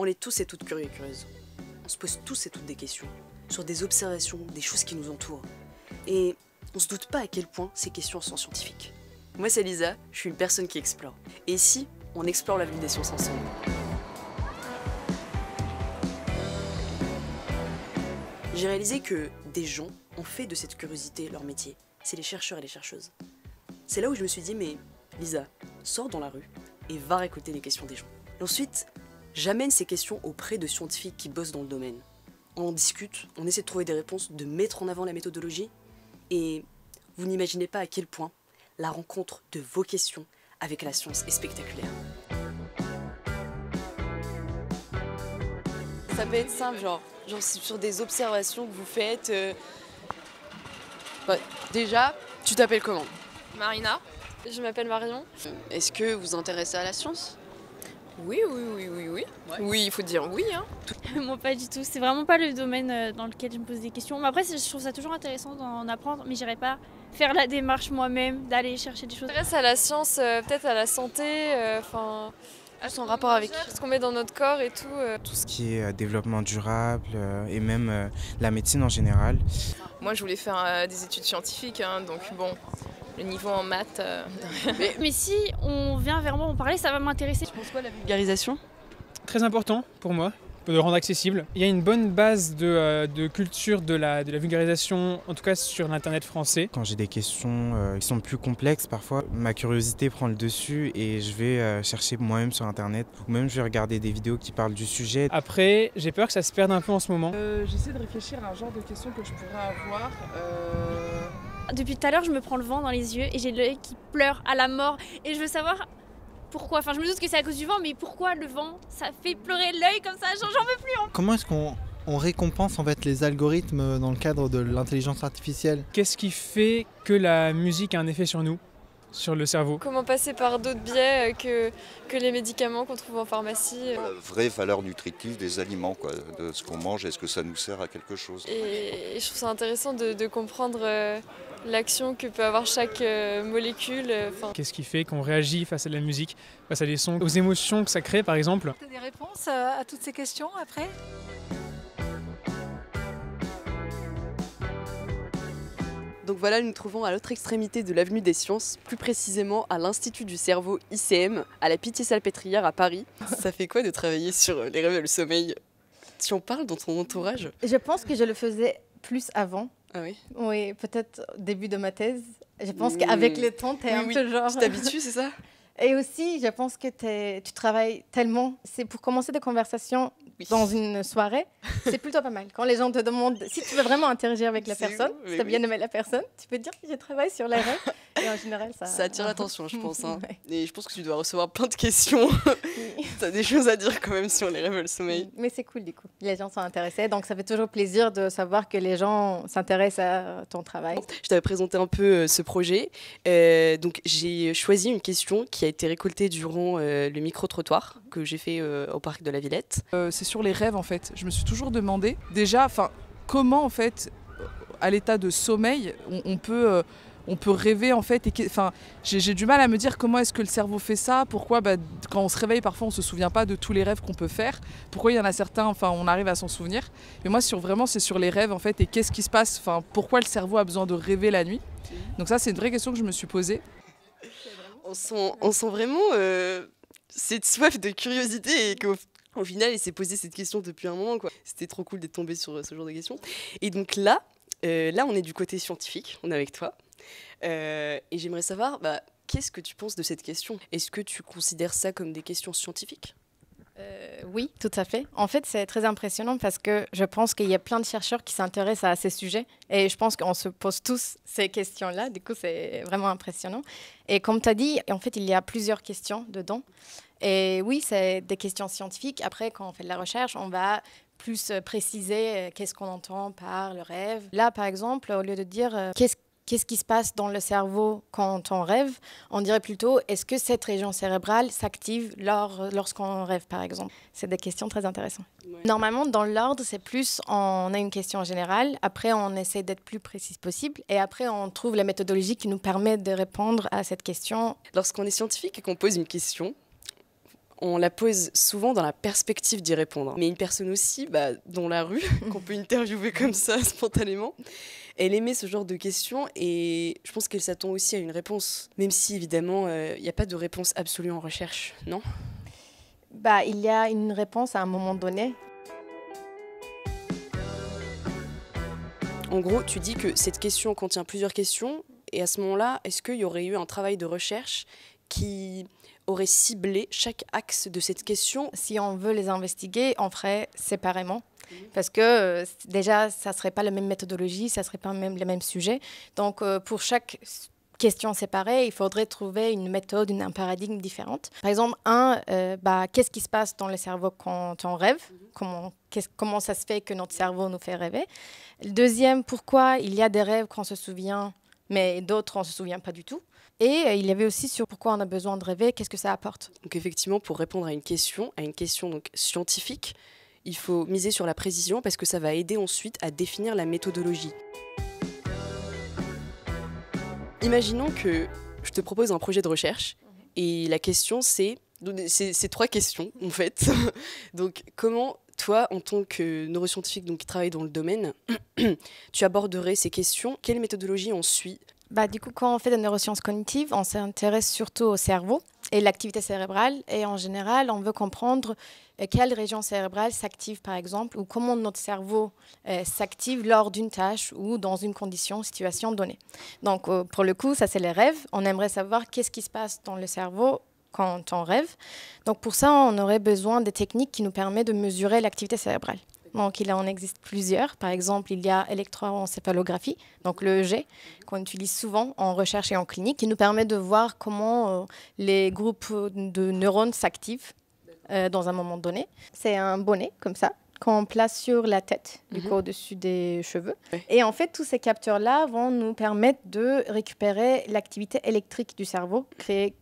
On est tous et toutes curieux et curieuses. On se pose tous et toutes des questions sur des observations, des choses qui nous entourent. Et on se doute pas à quel point ces questions sont scientifiques. Moi c'est Lisa, je suis une personne qui explore. Et ici, on explore la vie des sciences ensemble. J'ai réalisé que des gens ont fait de cette curiosité leur métier. C'est les chercheurs et les chercheuses. C'est là où je me suis dit, mais Lisa, sors dans la rue et va récolter les questions des gens. Et ensuite, J'amène ces questions auprès de scientifiques qui bossent dans le domaine. On en discute, on essaie de trouver des réponses, de mettre en avant la méthodologie. Et vous n'imaginez pas à quel point la rencontre de vos questions avec la science est spectaculaire. Ça peut être simple, genre, genre sur des observations que vous faites. Euh, bah, déjà, tu t'appelles comment Marina. Je m'appelle Marion. Est-ce que vous vous intéressez à la science oui, oui, oui, oui, oui. Oui, il faut dire oui. Hein. Moi, pas du tout. C'est vraiment pas le domaine euh, dans lequel je me pose des questions. Mais après, je trouve ça toujours intéressant d'en apprendre, mais j'irai pas faire la démarche moi-même, d'aller chercher des choses. Reste à la science, euh, peut-être à la santé, euh, enfin. à son rapport avec ce qu'on met dans notre corps et tout. Tout ce qui est développement durable et même la médecine en général. Moi je voulais faire des études scientifiques, hein, donc bon, le niveau en maths. Euh, mais, si on vient vers moi en parler, ça va m'intéresser. Je pense quoi la vulgarisation Très important pour moi de le rendre accessible. Il y a une bonne base de, euh, culture de la, vulgarisation, en tout cas sur l'Internet français. Quand j'ai des questions euh, qui sont plus complexes parfois, ma curiosité prend le dessus et je vais chercher moi-même sur Internet ou même je vais regarder des vidéos qui parlent du sujet. Après, j'ai peur que ça se perde un peu en ce moment. J'essaie de réfléchir à un genre de questions que je pourrais avoir. Depuis tout à l'heure, je me prends le vent dans les yeux et j'ai l'œil qui pleure à la mort. Et je veux savoir pourquoi. Enfin, je me doute que c'est à cause du vent, mais pourquoi le vent, ça fait pleurer l'œil comme ça J'en veux plus. Hein. Comment est-ce qu'on on récompense en fait les algorithmes euh, dans le cadre de l'intelligence artificielle Qu'est-ce qui fait que la musique a un effet sur nous sur le cerveau. Comment passer par d'autres biais euh, que, que les médicaments qu'on trouve en pharmacie euh La vraie valeur nutritive des aliments, quoi, de ce qu'on mange, est-ce que ça nous sert à quelque chose et, je trouve ça intéressant de, comprendre euh, l'action que peut avoir chaque molécule. Qu'est-ce qui fait qu'on réagit face à la musique, face à des sons, aux émotions que ça crée par exemple Tu as des réponses à toutes ces questions après voilà, nous nous trouvons à l'autre extrémité de l'avenue des sciences, plus précisément à l'Institut du cerveau ICM, à la Pitié-Salpêtrière à Paris. Ça fait quoi de travailler sur euh, les rêves et le sommeil si on parle dans ton entourage Je pense que je le faisais plus avant. Ah oui Oui, peut-être au début de ma thèse. Je pense qu'avec le temps, t'es un peu genre... Tu t'habitues, c'est ça et aussi, je pense que tu travailles tellement. C'est pour commencer des conversations, dans une soirée, c'est plutôt pas mal. Quand les gens te demandent si tu veux vraiment interagir avec la personne, si tu as bien aimé la personne, tu peux dire que je travaille sur la général, ça... ça attire l'attention, je pense. Hein. Et je pense que tu dois recevoir plein de questions. tu as des choses à dire quand même si on les révèle le sommeil. Mais c'est cool du coup. Les gens sont intéressés. Donc ça fait toujours plaisir de savoir que les gens s'intéressent à ton travail. Je t'avais présenté un peu euh, ce projet. Euh, donc j'ai choisi une question qui a été récoltée durant euh, le micro-trottoir que j'ai fait au parc de la Villette. c'est sur les rêves en fait. Je me suis toujours demandé déjà, enfin, comment en fait, à l'état de sommeil, on peut on peut rêver en fait. Et enfin, j'ai du mal à me dire comment est-ce que le cerveau fait ça, pourquoi bah, quand on se réveille parfois on se souvient pas de tous les rêves qu'on peut faire, pourquoi il y en a certains, enfin on arrive à s'en souvenir. Mais moi sur vraiment c'est sur les rêves en fait et qu'est-ce qui se passe, enfin pourquoi le cerveau a besoin de rêver la nuit. Donc ça c'est une vraie question que je me suis posée. On sent, vraiment euh, cette soif de curiosité et qu'au final, il s'est posé cette question depuis un moment. C'était trop cool d'être tombé sur euh, ce genre de questions. Et donc là, euh, là, on est du côté scientifique, on est avec toi. Euh, et j'aimerais savoir, bah, qu'est-ce que tu penses de cette question Est-ce que tu considères ça comme des questions scientifiques euh, oui, tout à fait. En fait, c'est très impressionnant parce que je pense qu'il y a plein de chercheurs qui s'intéressent à ces sujets et je pense qu'on se pose tous ces questions-là. Du coup, c'est vraiment impressionnant. Et comme tu as dit, en fait, il y a plusieurs questions dedans. Et oui, c'est des questions scientifiques. Après, quand on fait de la recherche, on va plus préciser euh, qu'est-ce qu'on entend par le rêve. Là, par exemple, au lieu de dire qu'est-ce qu'est-ce qui se passe dans le cerveau quand on rêve, on dirait plutôt est-ce que cette région cérébrale s'active lors, lorsqu'on rêve, par exemple C'est des questions très intéressantes. Normalement, dans l'ordre, c'est plus on a une question générale, après on essaie d'être plus précis possible, et après on trouve la méthodologie qui nous permet de répondre à cette question. Lorsqu'on est scientifique et qu'on pose une question, on la pose souvent dans la perspective d'y répondre. Mais une personne aussi, bah, dans la rue, qu'on peut interviewer comme ça spontanément, elle aimait ce genre de questions et je pense qu'elle s'attend aussi à une réponse, même si évidemment euh, il n'y a pas de réponse absolue en recherche, non bah, Il y a une réponse à un moment donné. En gros, tu dis que cette question contient plusieurs questions et à ce moment-là, est-ce qu'il y aurait eu un travail de recherche qui aurait ciblé chaque axe de cette question Si on veut les investiguer, on ferait séparément. Parce que euh, déjà, ça ne serait pas la même méthodologie, ça ne serait pas même le même sujet Donc, euh, pour chaque question séparée, il faudrait trouver une méthode, un paradigme différente. Par exemple, un, euh, bah, qu'est-ce qui se passe dans le cerveau quand on rêve mhm. comment, comment ça se fait que notre cerveau nous fait rêver deuxième, pourquoi il y a des rêves qu'on se souvient mais d'autres, on ne se souvient pas du tout. Et euh, il y avait aussi sur pourquoi on a besoin de rêver, qu'est-ce que ça apporte. Donc effectivement, pour répondre à une question, à une question donc scientifique, il faut miser sur la précision parce que ça va aider ensuite à définir la méthodologie. Imaginons que je te propose un projet de recherche mhm. et la question c'est c'est trois questions en fait. donc comment toi en tant que neuroscientifique donc qui travaille dans le domaine, tu aborderais ces questions Quelle méthodologie on suit bah, du coup, quand on fait des neurosciences cognitives, on s'intéresse surtout au cerveau et l'activité cérébrale. Et en général, on veut comprendre euh, quelle région cérébrale s'active, par exemple, ou comment notre cerveau euh, s'active lors d'une tâche ou dans une condition, situation donnée. Donc, euh, pour le coup, ça, c'est les rêves. On aimerait savoir qu'est-ce qui se passe dans le cerveau quand on rêve. Donc, pour ça, on aurait besoin des techniques qui nous permettent de mesurer l'activité cérébrale. Donc, il en existe plusieurs. Par exemple, il y a électroencéphalographie, donc le g qu'on utilise souvent en recherche et en clinique, qui nous permet de voir comment euh, les groupes de neurones s'activent euh, dans un moment donné. C'est un bonnet comme ça qu'on place sur la tête, du mhm. coup au-dessus des cheveux. Et en fait, tous ces capteurs-là vont nous permettre de récupérer l'activité électrique du cerveau créée,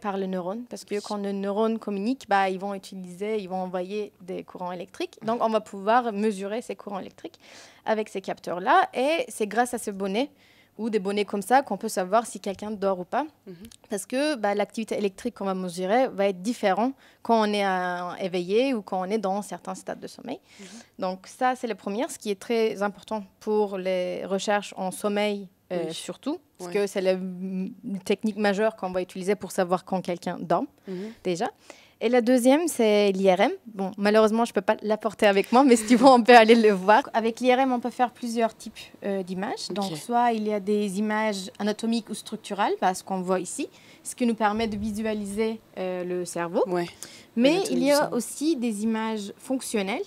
par le neurone. Parce que quand le neurone communique, bah, ils vont utiliser, ils vont envoyer des courants électriques. Donc, on va pouvoir mesurer ces courants électriques avec ces capteurs-là. Et c'est grâce à ce bonnet ou des bonnets comme ça qu'on peut savoir si quelqu'un dort ou pas. Mhm. Parce que bah, l'activité électrique qu'on va mesurer va être différente quand on est euh, éveillé ou quand on est dans certains stades de sommeil. Mhm. Donc ça, c'est la première, ce qui est très important pour les recherches en sommeil euh, surtout, parce que c'est la technique majeure qu'on va utiliser pour savoir quand quelqu'un dort mhm. déjà. Et la deuxième, c'est l'IRM. Bon, malheureusement, je ne peux pas l'apporter avec moi, mais si tu veux, on peut aller le voir. Avec l'IRM, on peut faire plusieurs types euh, d'images. Donc, soit il y a des images anatomiques ou structurales, parce bah, ce qu'on voit ici, ce qui nous permet de visualiser euh, le cerveau. Mais il y a aussi des images fonctionnelles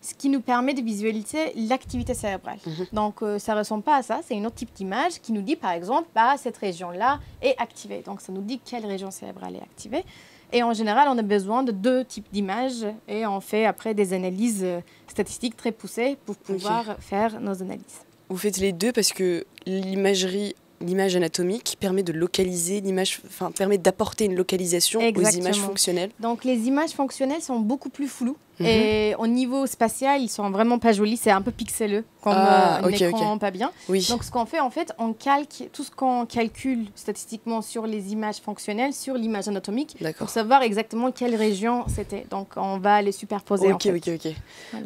ce qui nous permet de visualiser l'activité cérébrale. Mhm. Donc, euh, ça ne ressemble pas à ça. C'est une autre type d'image qui nous dit, par exemple, bah, cette région-là est activée. Donc, ça nous dit quelle région cérébrale est activée. Et en général, on a besoin de deux types d'images et on fait après des analyses euh, statistiques très poussées pour pouvoir faire nos analyses. Vous faites les deux parce que l'imagerie, l'image anatomique permet de localiser l'image, enfin permet d'apporter une localisation aux images fonctionnelles. Donc les images fonctionnelles sont beaucoup plus floues et mhm. au niveau spatial, ils sont vraiment pas jolis, c'est un peu pixelleux, comme ah, euh, pas bien. Donc ce qu'on fait en fait, on calque tout ce qu'on calcule statistiquement sur les images fonctionnelles sur l'image anatomique pour savoir exactement quelle région c'était. Donc on va les superposer. Ok, ok, ok.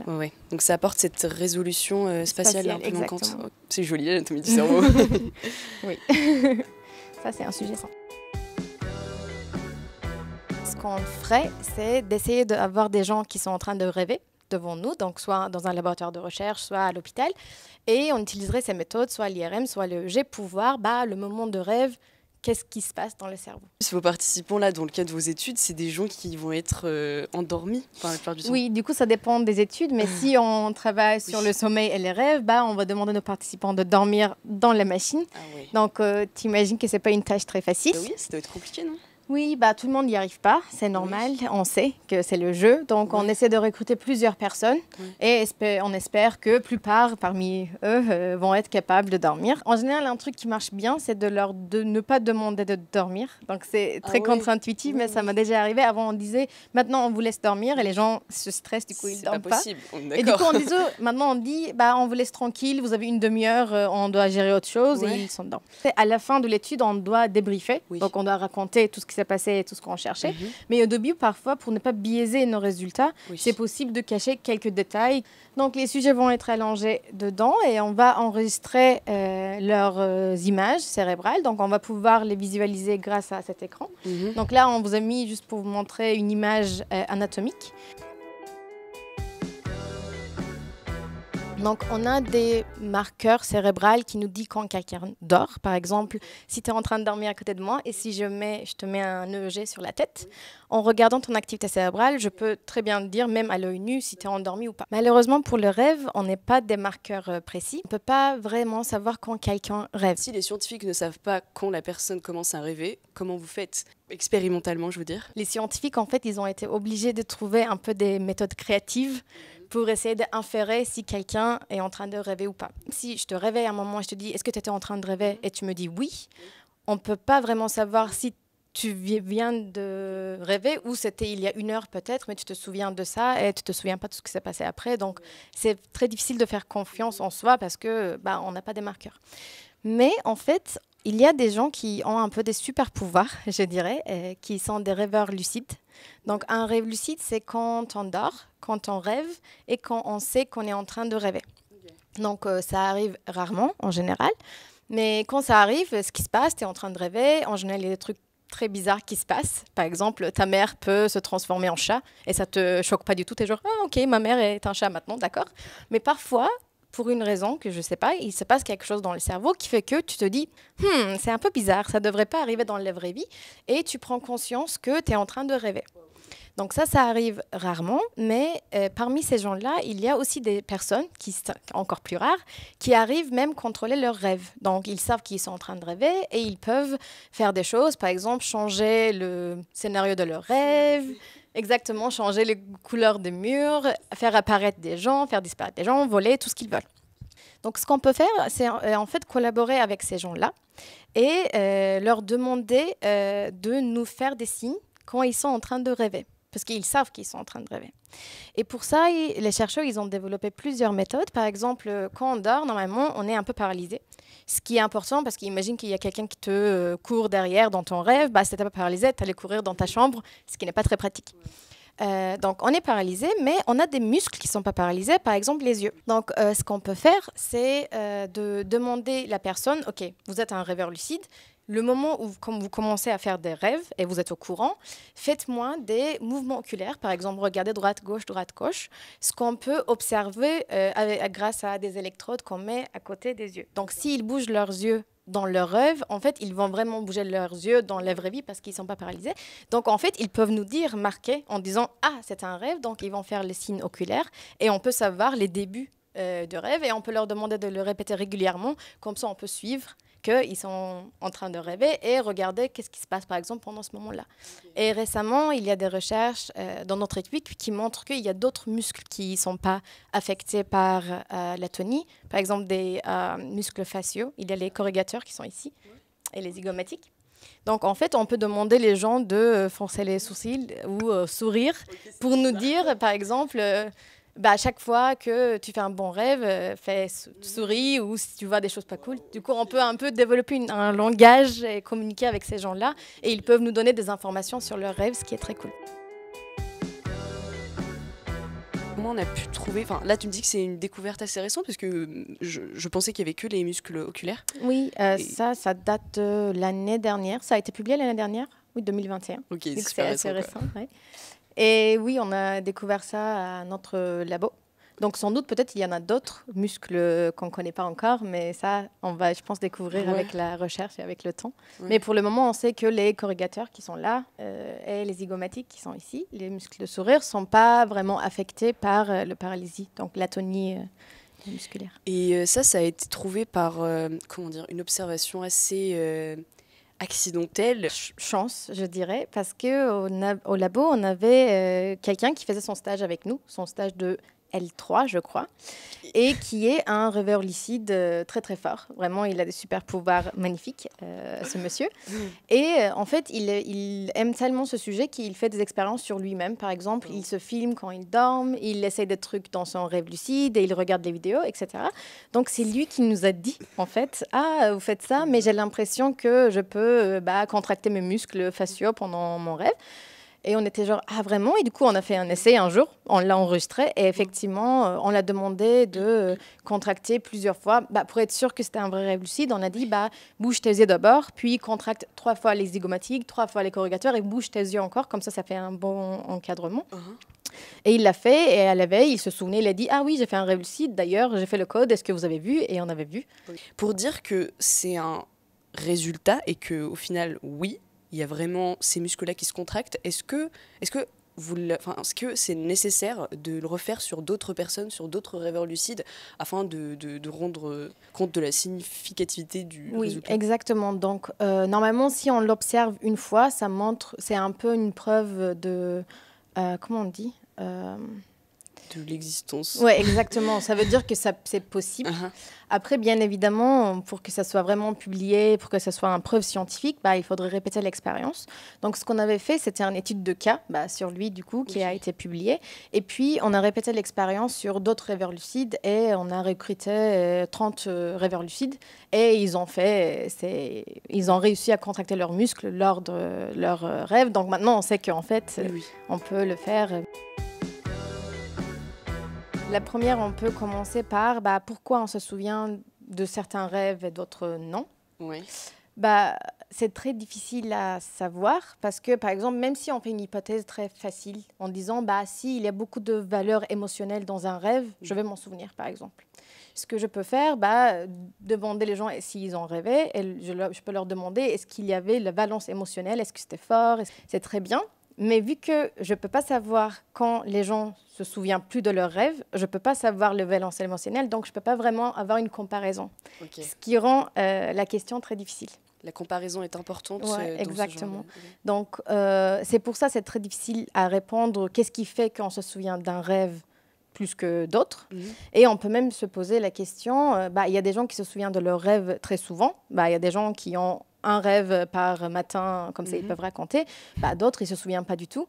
Donc ça apporte cette résolution euh, spatiale, un peu C'est joli l'anatomie du cerveau. oui. ça c'est un sujet. Simple qu'on ferait, c'est d'essayer d'avoir des gens qui sont en train de rêver devant nous, donc soit dans un laboratoire de recherche, soit à l'hôpital, et on utiliserait ces méthodes, soit l'IRM, soit le G, pour bah, le moment de rêve, qu'est-ce qui se passe dans le cerveau. Si vos participants, là, dans le cadre de vos études, c'est des gens qui vont être euh, endormis par la du Oui, du coup, ça dépend des études, mais si on ah. travaille sur le sommeil et les rêves, bah, on va demander à nos participants de dormir dans la machine. Ah donc, euh, tu imagines que c'est pas une tâche très facile. Bah oui, ça doit être compliqué, non oui, bah, tout le monde n'y arrive pas, c'est normal, on sait que c'est le jeu, donc on essaie de recruter plusieurs personnes et on espère que plus part parmi eux euh, vont être capables de dormir. En général, un truc qui marche bien, c'est de ne pas demander de dormir, donc c'est ah très contre-intuitif, mais ça m'a déjà arrivé. Avant, on disait, maintenant on vous laisse dormir et les gens se stressent, du coup ils dorment pas. Possible. et du coup, on disait, maintenant on dit, bah, on vous laisse tranquille, vous avez une demi-heure, euh, on doit gérer autre chose et ils sont dedans. à la fin de l'étude, on doit débriefer, donc on doit raconter tout ce ça passait et tout ce qu'on cherchait. Mhm. Mais au début, parfois, pour ne pas biaiser nos résultats, c'est possible de cacher quelques détails. Donc les sujets vont être allongés dedans et on va enregistrer euh, leurs euh, images cérébrales. Donc on va pouvoir les visualiser grâce à cet écran. Mhm. Donc là, on vous a mis, juste pour vous montrer, une image euh, anatomique. Donc, on a des marqueurs cérébrales qui nous disent quand quelqu'un dort. Par exemple, si tu es en train de dormir à côté de moi et si je, mets, je te mets un EEG sur la tête, en regardant ton activité cérébrale, je peux très bien dire, même à l'œil nu, si tu es endormi ou pas. Malheureusement, pour le rêve, on n'est pas des marqueurs euh, précis. On ne peut pas vraiment savoir quand quelqu'un rêve. Si les scientifiques ne savent pas quand la personne commence à rêver, comment vous faites expérimentalement, je veux dire Les scientifiques, en fait, ils ont été obligés de trouver un peu des méthodes créatives pour essayer d'inférer si quelqu'un est en train de rêver ou pas. Si je te réveille à un moment et je te dis est-ce que tu étais en train de rêver et tu me dis oui, on ne peut pas vraiment savoir si tu viens de rêver ou c'était il y a une heure peut-être, mais tu te souviens de ça et tu te souviens pas de ce qui s'est passé après. Donc c'est très difficile de faire confiance en soi parce que bah, on n'a pas des marqueurs. Mais en fait, il y a des gens qui ont un peu des super pouvoirs, je dirais, qui sont des rêveurs lucides. Donc un rêve lucide, c'est quand on dort, quand on rêve et quand on sait qu'on est en train de rêver. Donc euh, ça arrive rarement en général, mais quand ça arrive, ce qui se passe, tu es en train de rêver, en général il y a des trucs très bizarres qui se passent. Par exemple, ta mère peut se transformer en chat et ça te choque pas du tout. Tu es genre, ah, ok, ma mère est un chat maintenant, d'accord. Mais parfois, pour une raison que je ne sais pas, il se passe quelque chose dans le cerveau qui fait que tu te dis hmm, c'est un peu bizarre, ça ne devrait pas arriver dans la vraie vie, et tu prends conscience que tu es en train de rêver. Donc ça, ça arrive rarement, mais euh, parmi ces gens-là, il y a aussi des personnes, qui encore plus rares, qui arrivent même contrôler leurs rêves. Donc ils savent qu'ils sont en train de rêver et ils peuvent faire des choses, par exemple changer le scénario de leur rêve, Exactement, changer les couleurs des murs, faire apparaître des gens, faire disparaître des gens, voler tout ce qu'ils veulent. Donc ce qu'on peut faire, c'est euh, en fait collaborer avec ces gens-là et euh, leur demander euh, de nous faire des signes quand ils sont en train de rêver parce qu'ils savent qu'ils sont en train de rêver. Et pour ça, les chercheurs, ils ont développé plusieurs méthodes. Par exemple, euh, quand on dort, normalement, on est un peu paralysé. Ce qui est important, parce qu'imagine qu'il y a quelqu'un qui te euh, court derrière dans ton rêve, bah, si tu pas paralysé, tu allais courir dans ta chambre, ce qui n'est pas très pratique. Euh, donc on est paralysé, mais on a des muscles qui sont pas paralysés, par exemple les yeux. Donc ce qu'on peut faire, c'est de demander à la personne, ok, vous êtes un rêveur lucide, le moment où comme vous commencez à faire des rêves et vous êtes au courant, faites moins des mouvements oculaires, par exemple regardez droite gauche droite gauche, ce qu'on peut observer euh, grâce à des électrodes qu'on met à côté des yeux. Donc s'ils bougent leurs yeux dans leur rêve, en fait, ils vont vraiment bouger leurs yeux dans la vraie vie parce qu'ils ne sont pas paralysés. Donc, en fait, ils peuvent nous dire, marquer, en disant Ah, c'est un rêve, donc ils vont faire les signes oculaires et on peut savoir les débuts euh, de rêve et on peut leur demander de le répéter régulièrement. Comme ça, on peut suivre qu'ils sont en train de rêver et regarder qu'est-ce qui se passe, par exemple, pendant ce moment-là. Et récemment, il y a des recherches euh, dans notre équipe qui montrent qu'il y a d'autres muscles qui ne sont pas affectés par euh, la tonie. Par exemple, des euh, muscles faciaux. Il y a les corrugateurs qui sont ici et les zygomatiques. Donc, en fait, on peut demander les gens de foncer les sourcils ou sourire pour nous dire, par exemple bah, à chaque fois que tu fais un bon rêve, euh, fais souris ou si tu vois des choses pas cool. Du coup, on peut un peu développer un langage et communiquer avec ces gens-là. Et ils peuvent nous donner des informations sur leurs rêves, ce qui est très cool. Comment on a pu trouver. Enfin, là, tu me dis que c'est une découverte assez récente, parce que euh, je, pensais qu'il n'y avait que les muscles oculaires. Oui, euh, ça, ça date de l'année dernière. Ça a été publié l'année dernière Oui, 2021. Ok, c'est assez récent. Ouais. Et oui, on a découvert ça à notre labo. Donc sans doute, peut-être, il y en a d'autres muscles qu'on ne connaît pas encore, mais ça, on va, je pense, découvrir avec la recherche et avec le temps. Mais pour le moment, on sait que les corrugateurs qui sont là euh, et les zygomatiques qui sont ici, les muscles de sourire, ne sont pas vraiment affectés par euh, le paralysie, donc l'atonie. Euh, musculaire. Et ça, ça a été trouvé par comment dire, une observation assez accidentelle Chance, je dirais, parce que au, au labo, on avait euh, quelqu'un qui faisait son stage avec nous, son stage de L3, je crois, et qui est un rêveur lucide euh, très très fort. Vraiment, il a des super pouvoirs magnifiques, euh, ce monsieur. Et euh, en fait, il, aime tellement ce sujet qu'il fait des expériences sur lui-même. Par exemple, il se filme quand il dort, il essaye des trucs dans son rêve lucide, et il regarde les vidéos, etc. Donc c'est lui qui nous a dit, en fait, ah, vous faites ça, mais j'ai l'impression que je peux bah, contracter mes muscles faciaux pendant mon rêve. Et on était genre, ah vraiment Et du coup, on a fait un essai un jour, on l'a enregistré, et mm. effectivement, euh, on l'a demandé de euh, contracter plusieurs fois. Bah, pour être sûr que c'était un vrai réussite on a dit, bah, bouge tes yeux d'abord, puis contracte trois fois les zygomatiques, trois fois les corrugateurs, et bouge tes yeux encore, comme ça, ça fait un bon encadrement. Uh-huh. Et il l'a fait, et à la veille, il se souvenait, il a dit, ah oui, j'ai fait un réussite d'ailleurs, j'ai fait le code, est-ce que vous avez vu Et on avait vu. Pour dire que c'est un résultat, et que au final, oui, il y a vraiment ces muscles-là qui se contractent. Est-ce que, est-ce que vous enfin, est-ce que c'est nécessaire de le refaire sur d'autres personnes, sur d'autres rêveurs lucides, afin de, rendre euh, compte de la significativité du oui, exactement. Donc, euh, normalement, si on l'observe une fois, ça montre, c'est un peu une preuve de, euh, comment on dit de l'existence. Oui, exactement. ça veut dire que c'est possible. Uh-huh. Après, bien évidemment, pour que ça soit vraiment publié, pour que ça soit une preuve scientifique, bah, il faudrait répéter l'expérience. Donc, ce qu'on avait fait, c'était une étude de cas bah, sur lui, du coup, qui a été publiée. Et puis, on a répété l'expérience sur d'autres rêveurs lucides et on a recruté 30 euh, euh, rêveurs lucides. Et ils ont fait, euh, ils ont réussi à contracter leurs muscles lors de leurs rêve. Donc, maintenant, on sait qu'en fait, on peut le faire. La première, on peut commencer par bah, pourquoi on se souvient de certains rêves et d'autres non. Oui. Bah, c'est très difficile à savoir parce que, par exemple, même si on fait une hypothèse très facile en disant, bah, si il y a beaucoup de valeurs émotionnelles dans un rêve, je vais m'en souvenir, par exemple. Ce que je peux faire, bah, demander les gens s'ils ont rêvé, et je, peux leur demander est-ce qu'il y avait la balance émotionnelle, est-ce que c'était fort, c'est très bien. Mais vu que je ne peux pas savoir quand les gens se souviennent plus de leurs rêves, je ne peux pas savoir le balancé émotionnel, donc je ne peux pas vraiment avoir une comparaison. Ce qui rend euh, la question très difficile. La comparaison est importante. Ouais, euh, exactement. donc euh, c'est pour ça c'est très difficile à répondre. Qu'est-ce qui fait qu'on se souvient d'un rêve plus que d'autres. Mhm. Et on peut même se poser la question, bah, il y a des gens qui se souviennent de leurs rêves très souvent, bah, il y a des gens qui ont un rêve par matin, comme ça ils mhm. peuvent raconter. Bah, D'autres, ils ne se souviennent pas du tout.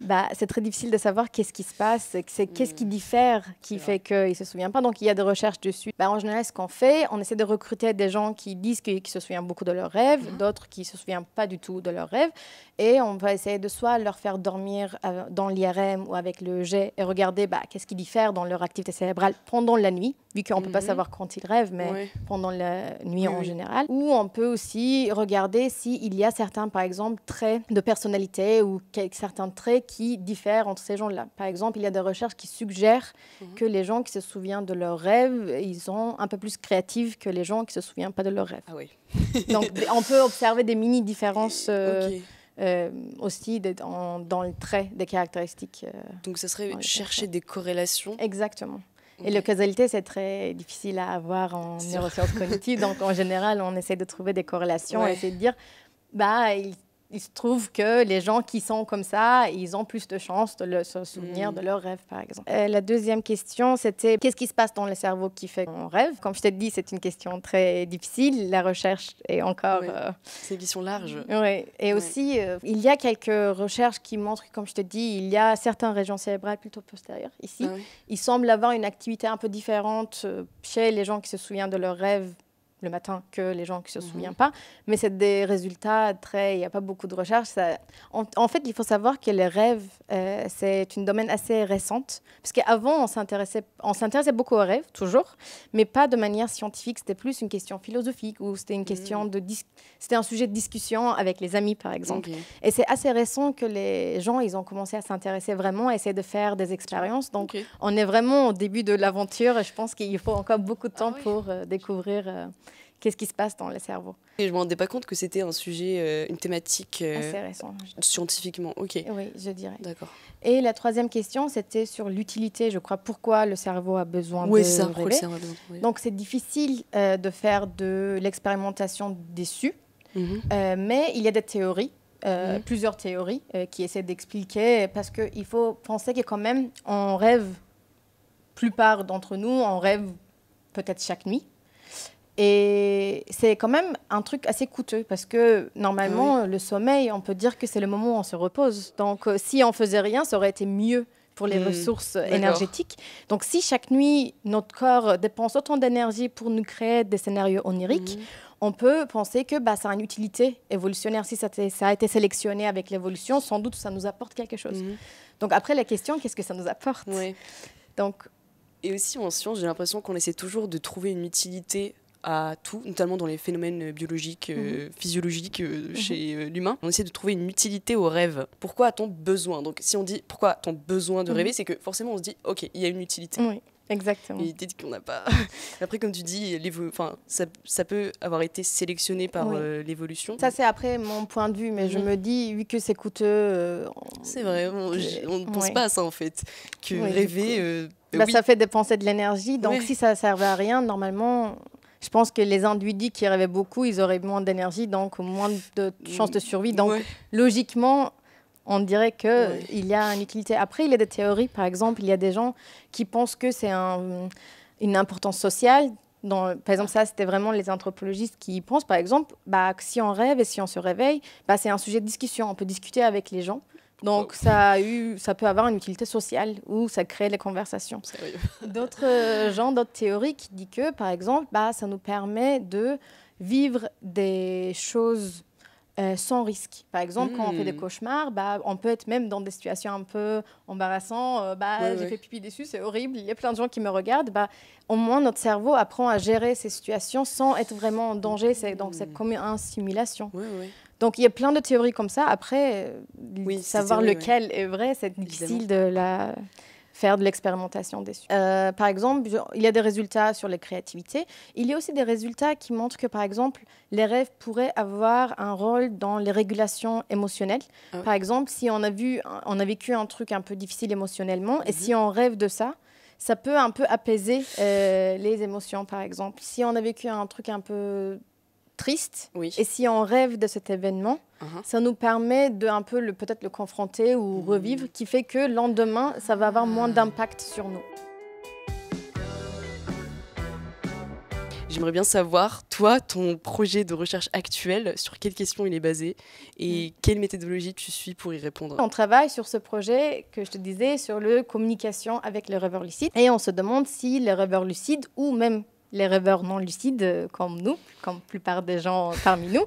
Bah, c'est très difficile de savoir qu'est-ce qui se passe, qu'est-ce mhm. qui diffère qui fait qu'ils ne se souviennent pas. Donc il y a des recherches dessus. Bah, en général, ce qu'on fait, on essaie de recruter des gens qui disent qu'ils se souviennent beaucoup de leurs rêves, mhm. d'autres qui ne se souviennent pas du tout de leurs rêves. Et on va essayer de soit leur faire dormir euh, dans l'IRM ou avec le jet et regarder bah, qu'est-ce qui diffère dans leur activité cérébrale pendant la nuit, vu qu'on ne peut pas mhm. savoir quand ils rêvent, mais pendant la nuit en général. Ou on peut aussi regarder s'il y a certains, par exemple, traits de personnalité ou certains traits qui diffèrent entre ces gens-là. Par exemple, il y a des recherches qui suggèrent mhm. que les gens qui se souviennent de leurs rêves, ils sont un peu plus créatifs que les gens qui ne se souviennent pas de leurs rêves. Ah oui. Donc on peut observer des mini-différences. Euh, euh, aussi dans, le trait des caractéristiques. Euh, Donc ce serait chercher des corrélations Exactement. Et la causalité, c'est très difficile à avoir en neurosciences cognitives. Donc, en général, on essaie de trouver des corrélations et essayer de dire, bah, il il se trouve que les gens qui sont comme ça, ils ont plus de chances de se souvenir de mm. leurs rêves, par exemple. Euh, la deuxième question, c'était qu'est-ce qui se passe dans le cerveau qui fait qu'on rêve Comme je t'ai dit, c'est une question très difficile. La recherche est encore. Euh, c'est une question large. Oui. Et aussi, euh, il y a quelques recherches qui montrent, comme je te dis, il y a certaines régions cérébrales plutôt postérieures ici. Ah il semble avoir une activité un peu différente chez les gens qui se souviennent de leurs rêves le matin que les gens qui ne se mhm. souviennent pas. Mais c'est des résultats très. Il n'y a pas beaucoup de recherches. En, fait, il faut savoir que les rêves, euh, c'est un domaine assez récent. Parce qu'avant, on s'intéressait, beaucoup aux rêves, toujours, mais pas de manière scientifique. C'était plus une question philosophique ou c'était une question mhm. de. C'était un sujet de discussion avec les amis, par exemple. Et c'est assez récent que les gens, ils ont commencé à s'intéresser vraiment, à essayer de faire des expériences. Donc, on est vraiment au début de l'aventure. Je pense qu'il faut encore beaucoup de ah temps pour euh, découvrir. Euh, qu'est-ce qui se passe dans le cerveau. Et je me rendais pas compte que c'était un sujet, euh, une thématique euh, hein, scientifiquement. Ok. Oui, je dirais. D'accord. Et la troisième question, c'était sur l'utilité, je crois, pourquoi le cerveau a besoin de rêver. Le cerveau Donc c'est difficile euh, de faire de l'expérimentation déçue, mhm. mais il y a des théories mhm. plusieurs théories qui essaient d'expliquer, parce qu'il faut penser que quand même, on rêve, plupart d'entre nous, on rêve peut-être chaque nuit. Et c'est quand même un truc assez coûteux parce que normalement, le sommeil, on peut dire que c'est le moment où on se repose. Donc, euh, si on faisait rien, ça aurait été mieux pour les hmm. ressources énergétiques. Donc, si chaque nuit, notre corps dépense autant d'énergie pour nous créer des scénarios oniriques, hmm. on peut penser que bah, ça a une utilité évolutionnaire. Si ça, a été sélectionné avec l'évolution, sans doute ça nous apporte quelque chose. Hmm. Donc, après, la question, qu'est-ce que ça nous apporte Donc, Et aussi en science, j'ai l'impression qu'on essaie toujours de trouver une utilité à tout, notamment dans les phénomènes euh, biologiques, euh, mhm. physiologiques euh, mhm. chez l'humain. On essaie de trouver une utilité au rêve. Pourquoi a-t-on besoin Donc, si on dit pourquoi a-t-on besoin de mhm. rêver, c'est que forcément on se dit ok, il y a une utilité. Oui. Exactement. Et dit qu'on n'a pas. après, comme tu dis, enfin, ça, peut avoir été sélectionné par l'évolution. Ça, c'est après mon point de vue, mais je me dis, vu que c'est coûteux. C'est vrai, on ne pense pas à ça en fait. Que rêver. bah, Ça fait dépenser de l'énergie, donc si ça ne servait à rien, normalement, je pense que les individus qui rêvaient beaucoup, ils auraient moins d'énergie, donc moins de chances de survie. Donc, logiquement, on dirait qu'il y a une utilité. Après, il y a des théories, par exemple, il y a des gens qui pensent que c'est une importance sociale. par exemple, ça, c'était vraiment les anthropologistes qui pensent, par exemple, bah, si on rêve et si on se réveille, bah, c'est un sujet de discussion. On peut discuter avec les gens. Donc ça, a eu, ça peut avoir une utilité sociale ou ça crée des conversations. D'autres euh, gens, d'autres théories qui disent que, par exemple, bah, ça nous permet de vivre des choses euh, sans risque. Par exemple, quand on fait des hmm. cauchemars, bah, on peut être même dans des situations un peu embarrassantes. Euh, bah, j'ai fait pipi dessus, c'est horrible. Il y a plein de gens qui me regardent. Bah, au moins, notre cerveau apprend à gérer ces situations sans être vraiment en danger. C'est, donc, c'est hmm. comme une simulation. oui. Donc il y a plein de théories comme ça. Après, euh, savoir lequel est vrai, c'est difficile de la faire de l'expérimentation dessus. Euh, par exemple, il y a des résultats sur la créativité. Il y a aussi des résultats qui montrent que, par exemple, les rêves pourraient avoir un rôle dans les régulations émotionnelles. Ah par exemple, si on a, vu, on a vécu un truc un peu difficile émotionnellement, et si mhm. on rêve de ça, ça peut un peu apaiser euh, les émotions, par exemple. Si on a vécu un truc un peu triste. Et si on rêve de cet événement, uh-huh. ça nous permet de un peu peut-être le confronter ou hmm. revivre, qui fait que le lendemain, ça va avoir moins ah. d'impact sur nous. J'aimerais bien savoir, toi, ton projet de recherche actuel, sur quelles questions il est basé et hmm. quelle méthodologie tu suis pour y répondre On travaille sur ce projet que je te disais, sur le communication avec les rêveurs lucides. Et on se demande si les rêveurs lucides ou même les rêveurs non lucides euh, comme nous, comme la plupart des gens parmi nous,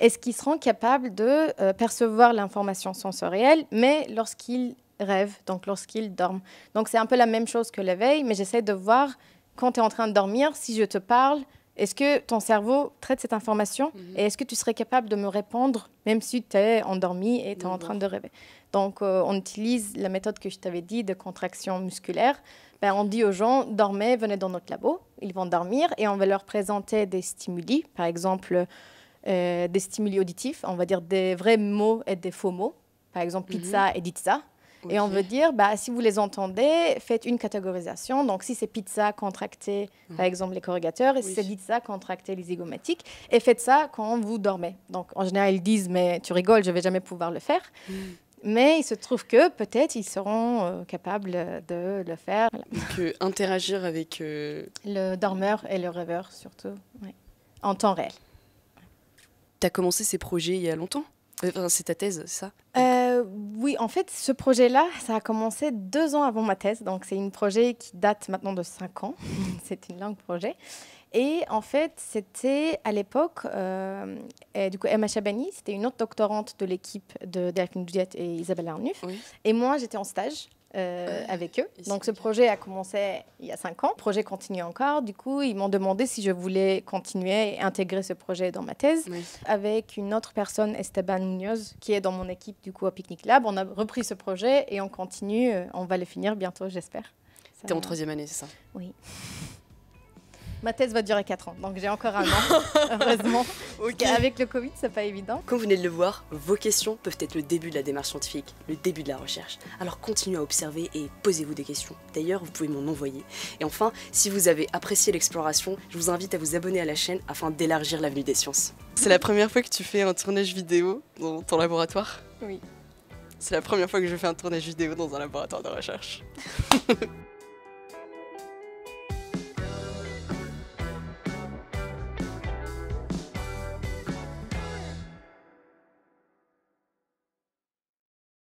est-ce qu'ils seront capables de euh, percevoir l'information sensorielle, mais lorsqu'ils rêvent, donc lorsqu'ils dorment. Donc c'est un peu la même chose que l'éveil, mais j'essaie de voir quand tu es en train de dormir, si je te parle, est-ce que ton cerveau traite cette information mm-hmm. et est-ce que tu serais capable de me répondre même si tu es endormi et tu es en train de rêver donc, euh, on utilise la méthode que je t'avais dit de contraction musculaire. Ben, on dit aux gens, dormez, venez dans notre labo. Ils vont dormir et on va leur présenter des stimuli, par exemple euh, des stimuli auditifs, on va dire des vrais mots et des faux mots, par exemple mhm. pizza et ditza. ça Et on veut dire, bah, si vous les entendez, faites une catégorisation. Donc, si c'est pizza, contractez, par mhm. exemple, les corrugateurs. Et si c'est pizza, contractez les zygomatiques. Et faites ça quand vous dormez. Donc, en général, ils disent, mais tu rigoles, je ne vais jamais pouvoir le faire. Mhm. Mais il se trouve que peut-être ils seront euh, capables euh, de le faire. Donc, interagir avec... Euh, le dormeur et le rêveur surtout, en temps réel. Tu as commencé ces projets il y a longtemps c'est ta thèse, ça Oui, en fait, ce projet-là, ça a commencé deux ans avant ma thèse. Donc, c'est un projet qui date maintenant de cinq ans. c'est une longue projet. Et en fait, c'était à l'époque, euh, du coup, Emma Chabani, c'était une autre doctorante de l'équipe de Derek Nudiet et Isabelle Arnuf. Et moi, j'étais en stage euh, avec eux. Donc, ce projet a commencé il y a cinq ans. Le projet continue encore. Du coup, ils m'ont demandé si je voulais continuer et intégrer ce projet dans ma thèse. Avec une autre personne, Esteban Munoz, qui est dans mon équipe, du coup, au Picnic Lab. On a repris ce projet et on continue. Euh, on va le finir bientôt, j'espère. C'était en troisième année, c'est ça Oui. Ma thèse va durer 4 ans, donc j'ai encore un an, heureusement. Avec le Covid, c'est pas évident. Comme vous venez de le voir, vos questions peuvent être le début de la démarche scientifique, le début de la recherche. Alors continuez à observer et posez-vous des questions. D'ailleurs, vous pouvez m'en envoyer. Et enfin, si vous avez apprécié l'exploration, je vous invite à vous abonner à la chaîne afin d'élargir l'avenue des sciences. C'est la première fois que tu fais un tournage vidéo dans ton laboratoire Oui. C'est la première fois que je fais un tournage vidéo dans un laboratoire de recherche.